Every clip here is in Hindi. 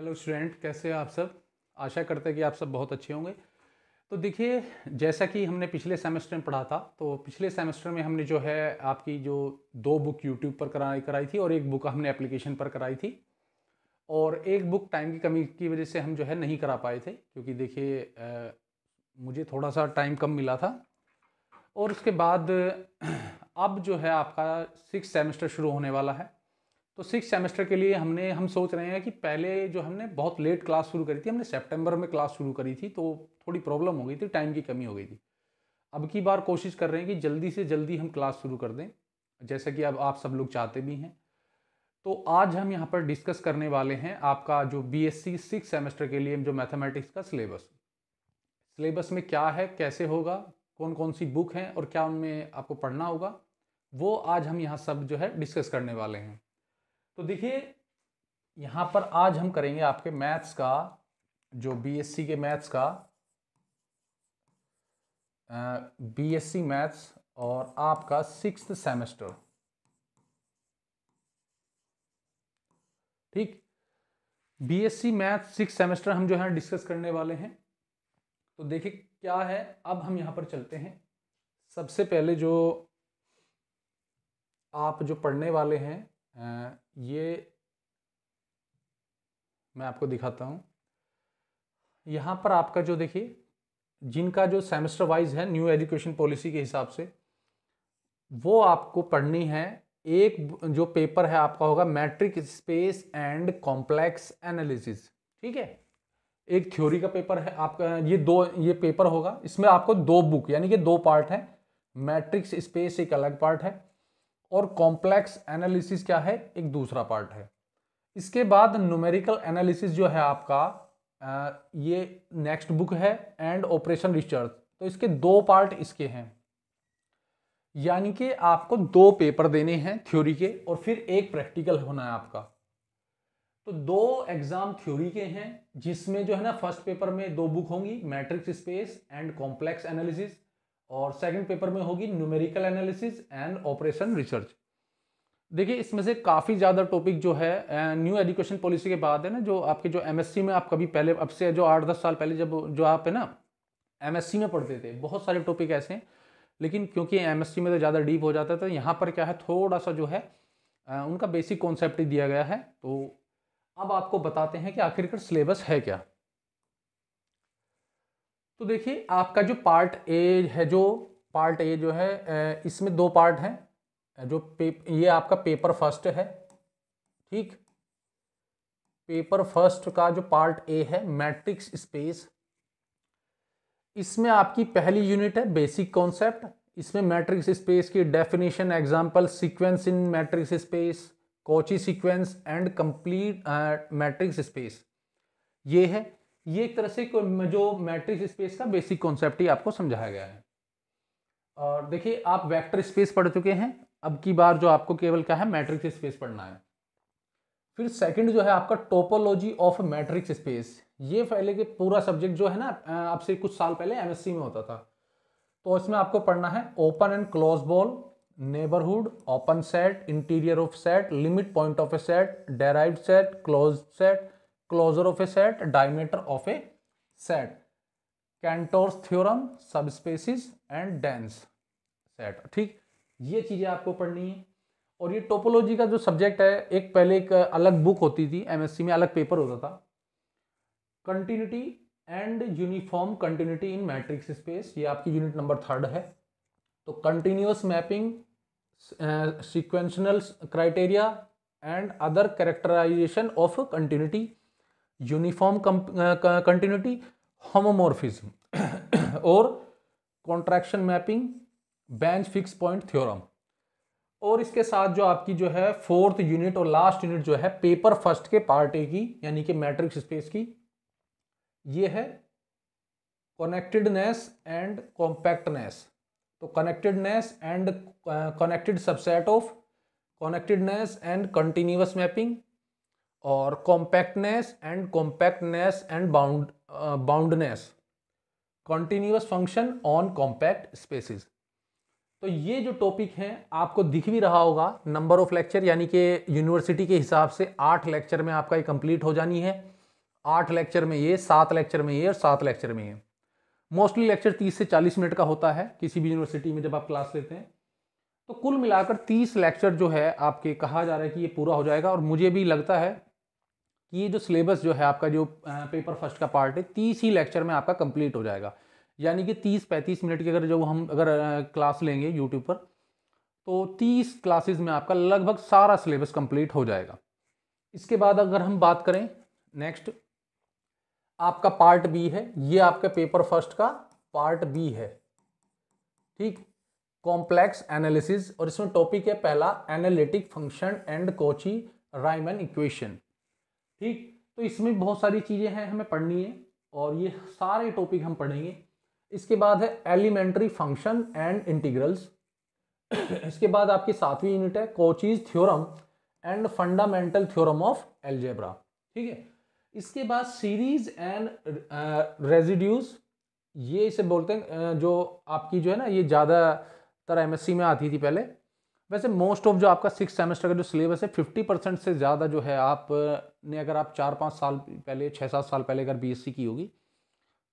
हेलो स्टूडेंट कैसे आप सब आशा करते हैं कि आप सब बहुत अच्छे होंगे तो देखिए जैसा कि हमने पिछले सेमेस्टर में पढ़ा था तो पिछले सेमेस्टर में हमने जो है आपकी जो दो बुक यूट्यूब पर कराई कराई थी और एक बुक हमने एप्लीकेशन पर कराई थी और एक बुक टाइम की कमी की वजह से हम जो है नहीं करा पाए थे क्योंकि देखिए मुझे थोड़ा सा टाइम कम मिला था और उसके बाद अब जो है आपका सिक्स सेमेस्टर शुरू होने वाला है तो सिक्स सेमेस्टर के लिए हमने हम सोच रहे हैं कि पहले जो हमने बहुत लेट क्लास शुरू करी थी हमने सेप्टेम्बर में क्लास शुरू करी थी तो थोड़ी प्रॉब्लम हो गई थी टाइम की कमी हो गई थी अब की बार कोशिश कर रहे हैं कि जल्दी से जल्दी हम क्लास शुरू कर दें जैसा कि अब आप सब लोग चाहते भी हैं तो आज हम यहाँ पर डिस्कस करने वाले हैं आपका जो B S C six semester के लिए जो मैथमेटिक्स का सिलेबस सिलेबस में क्या है कैसे होगा कौन कौन सी बुक हैं और क्या उनमें आपको पढ़ना होगा वो आज हम यहाँ सब जो है डिस्कस करने वाले हैं तो देखिए यहाँ पर आज हम करेंगे आपके मैथ्स का जो बीएससी के मैथ्स का बीएससी मैथ्स और आपका सिक्स सेमेस्टर ठीक बीएससी मैथ्स सिक्स सेमेस्टर हम जो है डिस्कस करने वाले हैं तो देखिए क्या है अब हम यहाँ पर चलते हैं सबसे पहले जो आप जो पढ़ने वाले हैं ये मैं आपको दिखाता हूँ यहाँ पर आपका जो देखिए जिनका जो सेमेस्टर वाइज है न्यू एजुकेशन पॉलिसी के हिसाब से वो आपको पढ़नी है एक जो पेपर है आपका होगा metric space and complex analysis ठीक है एक थ्योरी का पेपर है आपका ये दो ये पेपर होगा इसमें आपको दो बुक यानी कि दो पार्ट है मैट्रिक्स स्पेस एक अलग पार्ट है और कॉम्प्लेक्स एनालिसिस क्या है एक दूसरा पार्ट है इसके बाद न्यूमेरिकल एनालिसिस जो है आपका ये नेक्स्ट बुक है एंड ऑपरेशन रिसर्च तो इसके दो पार्ट इसके हैं यानी कि आपको दो पेपर देने हैं थ्योरी के और फिर एक प्रैक्टिकल होना है आपका तो दो एग्जाम थ्योरी के हैं जिसमें जो है ना फर्स्ट पेपर में दो बुक होंगी metric space and complex analysis और सेकंड पेपर में होगी numerical analysis and operation research देखिए इसमें से काफ़ी ज़्यादा टॉपिक जो है न्यू एजुकेशन पॉलिसी के बाद है ना जो आपके जो एमएससी में आप कभी पहले अब से जो आठ दस साल पहले जब जो आप है ना एमएससी में पढ़ते थे बहुत सारे टॉपिक ऐसे हैं लेकिन क्योंकि एम में तो ज़्यादा डीप हो जाता था यहाँ पर क्या है थोड़ा सा जो है उनका बेसिक कॉन्सेप्ट ही दिया गया है तो अब आपको बताते हैं कि आखिरकार सिलेबस है क्या तो देखिए आपका जो पार्ट ए है जो पार्ट ए जो है इसमें दो पार्ट हैं जो पे ये आपका पेपर फर्स्ट है ठीक पेपर फर्स्ट का जो पार्ट ए है मैट्रिक्स स्पेस इसमें आपकी पहली यूनिट है बेसिक कॉन्सेप्ट इसमें मैट्रिक्स स्पेस की definition example sequence in metric space Cauchy sequence and complete metric space ये है ये एक तरह से जो मैट्रिक्स स्पेस का बेसिक कॉन्सेप्ट ही आपको समझाया गया है और देखिए आप वेक्टर स्पेस पढ़ चुके हैं अब की बार जो आपको केवल क्या है मैट्रिक्स स्पेस पढ़ना है फिर सेकंड जो है आपका टोपोलॉजी ऑफ मैट्रिक्स स्पेस ये पहले के पूरा सब्जेक्ट जो है ना आपसे कुछ साल पहले एम में होता था तो इसमें आपको पढ़ना है open and close ball neighbourhood open set interior of set limit point of a set derive set close set closure of a set diameter of a set Cantor's theorem spaces and dense set ठीक ये चीज़ें आपको पढ़नी है और ये टोपोलॉजी का जो सब्जेक्ट है एक पहले एक अलग बुक होती थी एमएससी में अलग पेपर होता था continuity and uniform continuity in metric space ये आपकी यूनिट नंबर थर्ड है तो continuous mapping sequential criteria and other characterization of continuity uniform continuity homeomorphism और contraction mapping Banach fix point theorem और इसके साथ जो आपकी जो है फोर्थ यूनिट और लास्ट यूनिट जो है पेपर फर्स्ट के पार्ट ए की यानी कि मैट्रिक्स स्पेस की ये है कनेक्टेडनेस एंड कॉम्पैक्टनेस तो connectedness and connected subset of connectedness and continuous mapping और compactness and compactness and bound boundness continuous function on compact spaces तो ये जो टॉपिक हैं आपको दिख भी रहा होगा नंबर ऑफ लेक्चर यानी कि यूनिवर्सिटी के हिसाब से आठ लेक्चर में आपका ये कंप्लीट हो जानी है आठ लेक्चर में ये सात लेक्चर में ये और सात लेक्चर में ये मोस्टली लेक्चर तीस से चालीस मिनट का होता है किसी भी यूनिवर्सिटी में जब आप क्लास लेते हैं तो कुल मिलाकर तीस लेक्चर जो है आपके कहा जा रहा है कि ये पूरा हो जाएगा और मुझे भी लगता है कि जो सिलेबस जो है आपका जो पेपर फर्स्ट का पार्ट है तीस ही लेक्चर में आपका कंप्लीट हो जाएगा यानी कि तीस पैंतीस मिनट की अगर जो हम अगर क्लास लेंगे यूट्यूब पर तो तीस क्लासेज में आपका लगभग सारा सिलेबस कंप्लीट हो जाएगा इसके बाद अगर हम बात करें नेक्स्ट आपका पार्ट बी है ये आपका पेपर फर्स्ट का पार्ट बी है ठीक कॉम्प्लेक्स एनालिसिस और इसमें टॉपिक है पहला analytic function and Cauchy Riemann equation ठीक तो इसमें बहुत सारी चीज़ें हैं हमें पढ़नी है और ये सारे टॉपिक हम पढ़ेंगे इसके बाद है एलिमेंट्री फंक्शन एंड इंटीग्रल्स इसके बाद आपकी सातवीं यूनिट है Cauchy's theorem and fundamental theorem of algebra ठीक है इसके बाद सीरीज एंड रेजिड्यूज ये इसे बोलते हैं जो आपकी जो है ना ये ज़्यादातर एमएससी में आती थी पहले वैसे मोस्ट ऑफ जो आपका सिक्स सेमेस्टर का जो सिलेबस है फिफ्टी परसेंट से ज़्यादा जो है आप ने अगर आप चार पाँच साल पहले छः सात साल पहले अगर बीएससी की होगी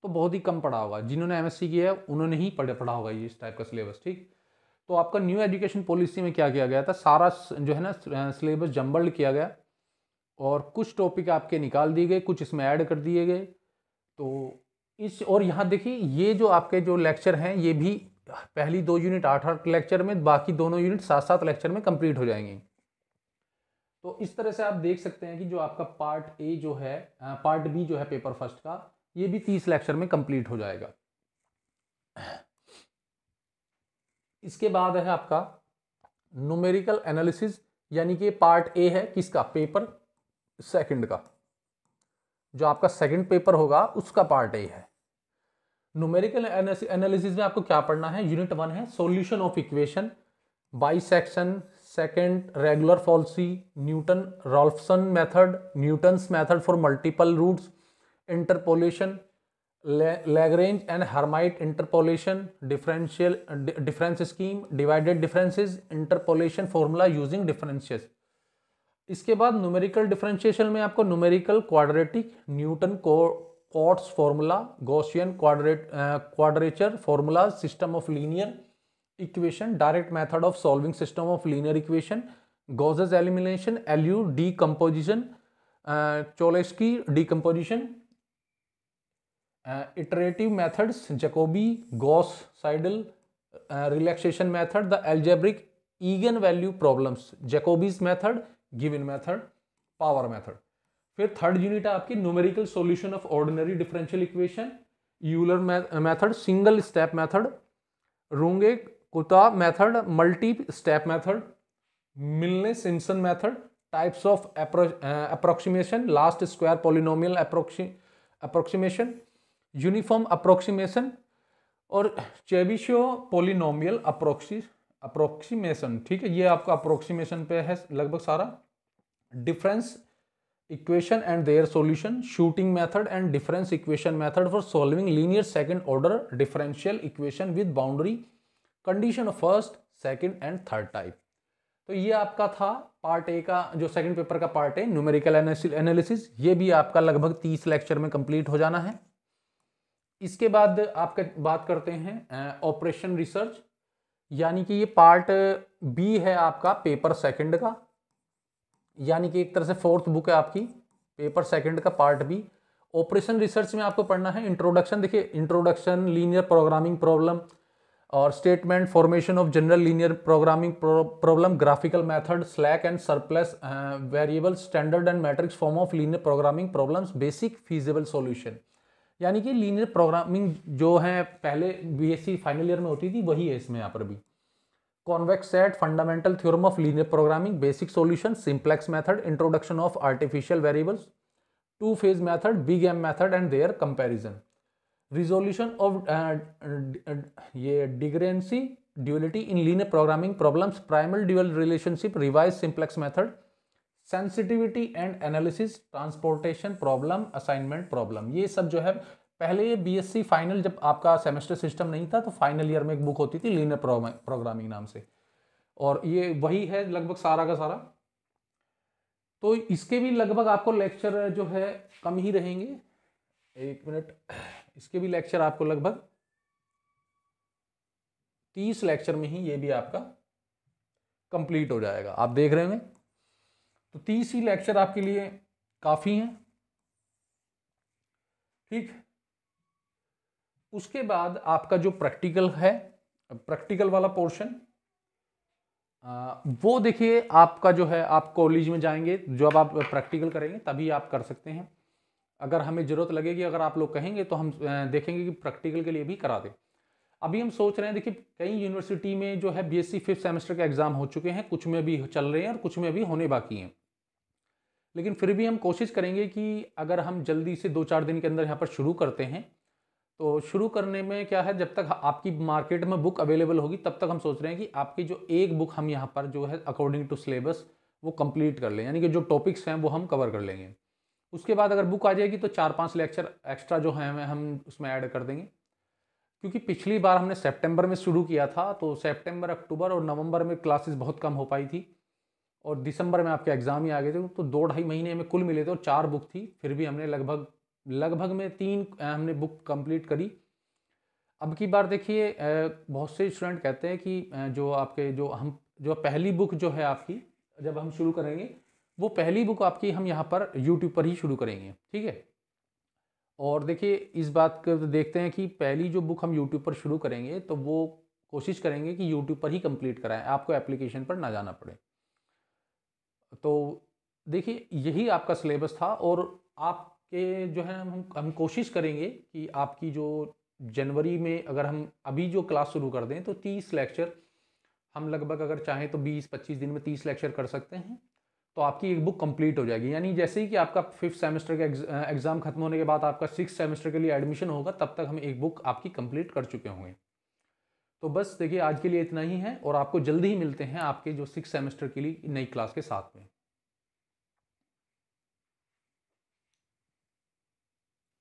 तो बहुत ही कम पढ़ा होगा जिन्होंने एमएससी किया है उन्होंने ही पढ़ा पढ़ा होगा ये इस टाइप का सिलेबस ठीक तो आपका न्यू एजुकेशन पॉलिसी में क्या किया गया था सारा जो है ना सिलेबस जम्बल्ड किया गया और कुछ टॉपिक आपके निकाल दिए गए कुछ इसमें ऐड कर दिए गए तो इस और यहाँ देखिए ये जो आपके जो लेक्चर हैं ये भी पहली दो यूनिट आठ आठ लेक्चर में बाकी दोनों यूनिट सात सात लेक्चर में कंप्लीट हो जाएंगी तो इस तरह से आप देख सकते हैं कि जो आपका पार्ट ए जो है पार्ट बी जो है पेपर फर्स्ट का ये भी तीस लेक्चर में कंप्लीट हो जाएगा इसके बाद है आपका नोमेरिकल एनालिसिस यानी कि पार्ट ए है किसका पेपर सेकंड का जो आपका सेकंड पेपर होगा उसका पार्ट ए है न्यूमेरिकल एनालिसिस में आपको क्या पढ़ना है यूनिट वन है solution of equation bisection second regula falsi Newton Raphson method Newton's method for multiple roots interpolation Lagrange and Hermite interpolation differential difference scheme divided differences interpolation formula using differences इसके बाद न्यूमेरिकल डिफरेंशिएशन में आपको numerical quadratic Newton Cotes formula Gaussian quadrature formula system of linear equation direct method of solving system of linear equation Gauss's elimination LU decomposition Cholesky D iterative methods Jacobi Gauss Seidel relaxation method the algebraic eigen value problems Jacobi's method Givens method power method फिर थर्ड यूनिट है आपकी numerical solution of ordinary differential equation Euler method single step method Runge Kutta method multi step method Milne Simpson method types of approximation last square polynomial approximation uniform approximation और चेबिशो पोलिनोमियल अप्रोक्सी अप्रोक्सीमेशन ठीक है ये आपका अप्रोक्सीमेशन पे है लगभग सारा difference equation and their solution shooting method and difference equation method for solving linear second order differential equation with boundary condition first second and third type तो ये आपका था पार्ट ए का जो सेकेंड पेपर का पार्ट है न्यूमेरिकल एनालिसिस ये भी आपका लगभग तीस लेक्चर में कंप्लीट हो जाना है इसके बाद आपके बात करते हैं ऑपरेशन रिसर्च यानी कि ये पार्ट बी है आपका पेपर सेकेंड का यानी कि एक तरह से फोर्थ बुक है आपकी पेपर सेकंड का पार्ट बी ऑपरेशन रिसर्च में आपको पढ़ना है इंट्रोडक्शन देखिए इंट्रोडक्शन लीनियर प्रोग्रामिंग प्रॉब्लम और statement formation of general linear programming problem graphical method slack and surplus variable standard and matrix form of linear programming problems basic feasible solution यानी कि लीनियर प्रोग्रामिंग जो है पहले बीएससी फाइनल ईयर में होती थी वही है इसमें यहाँ पर भी convex set fundamental theorem of linear programming basic solution simplex method introduction of artificial variables two phase method big M method and their comparison resolution of ये डिग्रेंसी duality in linear programming problem primal dual relationship revise simplex method sensitivity and analysis transportation problem assignment problem ये सब जो है पहले ये सी फाइनल जब आपका सेमेस्टर सिस्टम नहीं था तो फाइनल ईयर में एक बुक होती थी लीनर प्रोग्रामिंग नाम से और ये वही है लगभग सारा का सारा तो इसके भी लगभग आपको लेक्चर जो है कम ही रहेंगे एक मिनट इसके भी लेक्चर आपको लगभग तीस लेक्चर में ही ये भी आपका कंप्लीट हो जाएगा आप देख रहे होंगे तो तीस ही लेक्चर आपके लिए काफ़ी हैं ठीक उसके बाद आपका जो प्रैक्टिकल है प्रैक्टिकल वाला पोर्शन वो देखिए आपका जो है आप कॉलेज में जाएंगे जब आप प्रैक्टिकल करेंगे तभी आप कर सकते हैं अगर हमें ज़रूरत लगेगी अगर आप लोग कहेंगे तो हम देखेंगे कि प्रैक्टिकल के लिए भी करा दें अभी हम सोच रहे हैं देखिए कई यूनिवर्सिटी में जो है बीएससी फिफ्थ सेमेस्टर के एग्ज़ाम हो चुके हैं कुछ में भी चल रहे हैं और कुछ में भी होने बाकी हैं लेकिन फिर भी हम कोशिश करेंगे कि अगर हम जल्दी से दो चार दिन के अंदर यहाँ पर शुरू करते हैं तो शुरू करने में क्या है जब तक आपकी मार्केट में बुक अवेलेबल होगी तब तक हम सोच रहे हैं कि आपकी जो एक बुक हम यहाँ पर जो है अकॉर्डिंग टू सिलेबस वो कंप्लीट कर लें यानी कि जो टॉपिक्स हैं वो हम कवर कर लेंगे उसके बाद अगर बुक आ जाएगी तो चार पांच लेक्चर एक्स्ट्रा जो हैं हम उसमें ऐड कर देंगे क्योंकि पिछली बार हमने सेप्टेम्बर में शुरू किया था तो सेप्टेम्बर अक्टूबर और नवम्बर में क्लासेज बहुत कम हो पाई थी और दिसंबर में आपके एग्ज़ाम ही आ गए थे तो दो ढाई महीने में कुल मिले थे और चार बुक थी फिर भी हमने लगभग लगभग में तीन हमने बुक कंप्लीट करी अब की बार देखिए बहुत से स्टूडेंट कहते हैं कि जो आपके जो हम जो पहली बुक जो है आपकी जब हम शुरू करेंगे वो पहली बुक आपकी हम यहाँ पर यूट्यूब पर ही शुरू करेंगे ठीक है और देखिए इस बात को देखते हैं कि पहली जो बुक हम यूट्यूब पर शुरू करेंगे तो वो कोशिश करेंगे कि यूट्यूब पर ही कंप्लीट कराएं आपको एप्लीकेशन पर ना जाना पड़े तो देखिए यही आपका सिलेबस था और आप कि जो है हम हम कोशिश करेंगे कि आपकी जो जनवरी में अगर हम अभी जो क्लास शुरू कर दें तो तीस लेक्चर हम लगभग अगर चाहें तो बीस पच्चीस दिन में तीस लेक्चर कर सकते हैं तो आपकी एक बुक कंप्लीट हो जाएगी यानी जैसे ही कि आपका फिफ्थ सेमेस्टर का एग्ज़ाम खत्म होने के बाद आपका सिक्स सेमेस्टर के लिए एडमिशन होगा तब तक हम एक बुक आपकी कंप्लीट कर चुके होंगे तो बस देखिए आज के लिए इतना ही है और आपको जल्दी ही मिलते हैं आपके जो सिक्स सेमेस्टर के लिए नई क्लास के साथ में